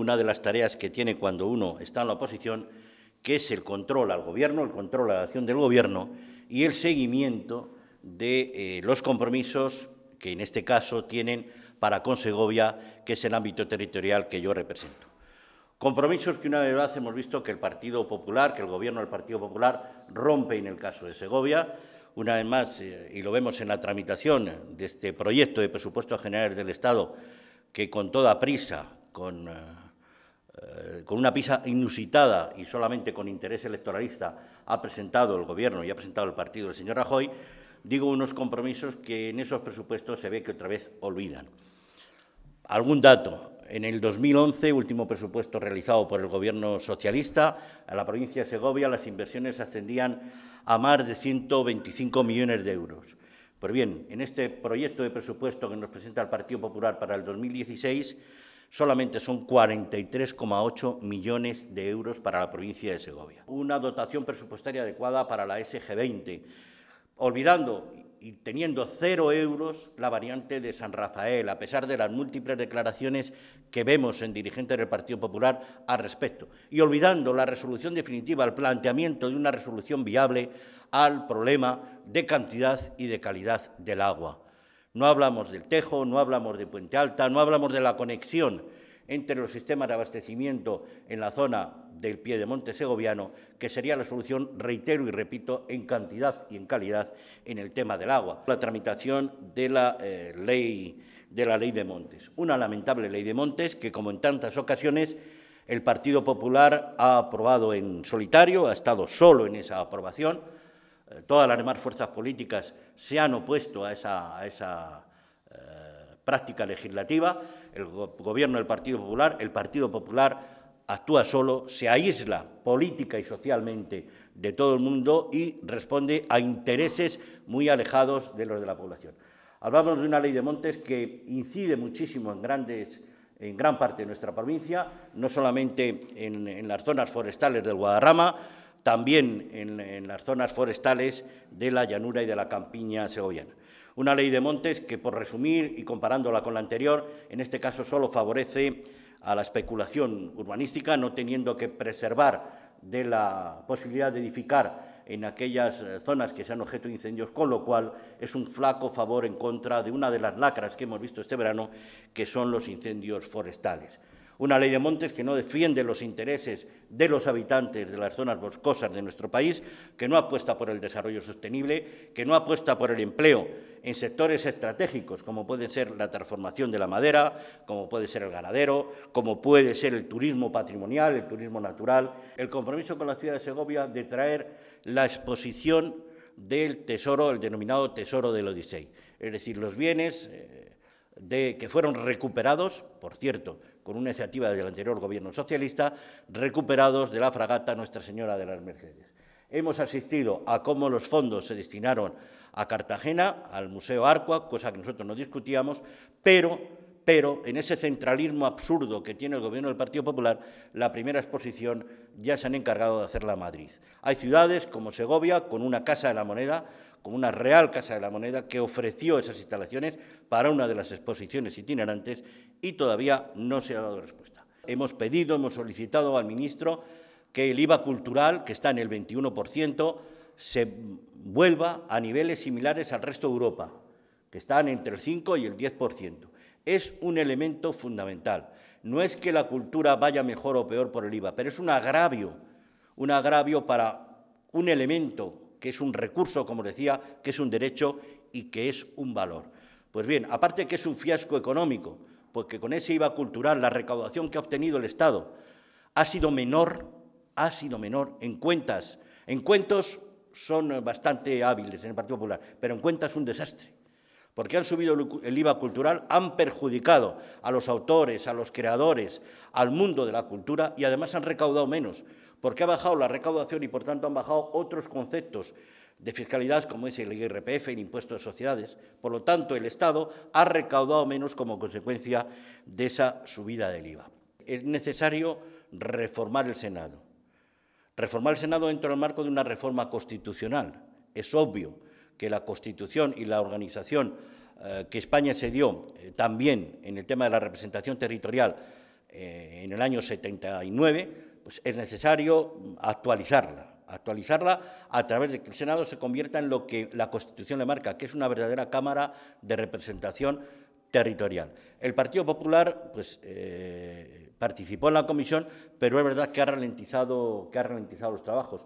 una de las tareas que tiene cuando uno está en la oposición, que es el control al gobierno, el control a la acción del gobierno y el seguimiento de eh, los compromisos que en este caso tienen para con Segovia, que es el ámbito territorial que yo represento. Compromisos que una vez más hemos visto que el Partido Popular, que el Gobierno del Partido Popular rompe en el caso de Segovia, una vez más, eh, y lo vemos en la tramitación de este proyecto de presupuesto general del Estado, que con toda prisa, con eh, eh, con una pisa inusitada y solamente con interés electoralista ha presentado el Gobierno y ha presentado el partido del señor Rajoy, digo unos compromisos que en esos presupuestos se ve que otra vez olvidan. Algún dato. En el 2011, último presupuesto realizado por el Gobierno socialista, a la provincia de Segovia las inversiones ascendían a más de 125 millones de euros. Pues bien, en este proyecto de presupuesto que nos presenta el Partido Popular para el 2016, solamente son 43,8 millones de euros para la provincia de Segovia. Una dotación presupuestaria adecuada para la SG20, olvidando y teniendo cero euros la variante de San Rafael, a pesar de las múltiples declaraciones que vemos en dirigentes del Partido Popular al respecto, y olvidando la resolución definitiva, el planteamiento de una resolución viable al problema de cantidad y de calidad del agua. No hablamos del Tejo, no hablamos de Puente Alta, no hablamos de la conexión entre los sistemas de abastecimiento en la zona del pie de Monte Segoviano, que sería la solución, reitero y repito, en cantidad y en calidad en el tema del agua. La tramitación de la, eh, ley, de la ley de Montes. Una lamentable ley de Montes que, como en tantas ocasiones, el Partido Popular ha aprobado en solitario, ha estado solo en esa aprobación eh, todas las demás fuerzas políticas se han opuesto a esa, eh, práctica legislativa, el gobierno del Partido Popular, el Partido Popular actúa solo, se aísla política y socialmente de todo el mundo y responde a intereses muy alejados de los de la población. Hablamos de una ley de montes que incide muchísimo en grandes en gran parte de nuestra provincia, no solamente en, en las zonas forestales del Guadarrama, también en, las zonas forestales de la llanura y de la campiña segoviana. Una ley de montes que, por resumir y comparándola con la anterior, en este caso solo favorece a la especulación urbanística, no teniendo que preservar de la posibilidad de edificar en aquellas eh, zonas que sean objeto de incendios, con lo cual es un flaco favor en contra de una de las lacras que hemos visto este verano, que son los incendios forestales. Una ley de montes que no defiende los intereses de los habitantes de las zonas boscosas de nuestro país, que no apuesta por el desarrollo sostenible, que no apuesta por el empleo en sectores estratégicos, como puede ser la transformación de la madera, como puede ser el ganadero, como puede ser el turismo patrimonial, el turismo natural. El compromiso con la ciudad de Segovia de traer la exposición del tesoro, el denominado tesoro del Odisei. Es decir, los bienes eh, de, que fueron recuperados, por cierto, con una iniciativa del anterior gobierno socialista, recuperados de la fragata Nuestra Señora de las Mercedes. Hemos asistido a cómo los fondos se destinaron a Cartagena, al Museo Arcua, cosa que nosotros no discutíamos, pero, pero en ese centralismo absurdo que tiene el gobierno del Partido Popular, la primera exposición ya se han encargado de hacerla a Madrid. Hay ciudades como Segovia, con una Casa de la Moneda, como una Real Casa de la Moneda que ofreció esas instalaciones para una de las exposiciones itinerantes y todavía no se ha dado respuesta. Hemos pedido, hemos solicitado al ministro que el IVA cultural, que está en el 21%, se vuelva a niveles similares al resto de Europa, que están entre el 5 y el 10%. Es un elemento fundamental. No es que la cultura vaya mejor o peor por el IVA, pero es un agravio, un agravio para un elemento que es un recurso, como decía, que es un derecho y que es un valor. Pues bien, aparte que es un fiasco económico, porque pues con ese IVA cultural la recaudación que ha obtenido el Estado ha sido menor, ha sido menor en cuentas. En cuentos son bastante hábiles en el Partido Popular, pero en cuentas es un desastre. Porque han subido el IVA cultural, han perjudicado a los autores, a los creadores, al mundo de la cultura y además han recaudado menos porque ha bajado la recaudación y por tanto han bajado otros conceptos de fiscalidad como es el IRPF, el impuesto de sociedades. Por lo tanto, el Estado ha recaudado menos como consecuencia de esa subida del IVA. Es necesario reformar el Senado. Reformar el Senado dentro del marco de una reforma constitucional. Es obvio que la Constitución y la organización eh, que España se dio eh, también en el tema de la representación territorial eh, en el año 79 pues, es necesario actualizarla, actualizarla a través de que el Senado se convierta en lo que la Constitución le marca, que es una verdadera Cámara de representación territorial. El Partido Popular pues, eh, participó en la comisión, pero es verdad que ha que ha ralentizado los trabajos.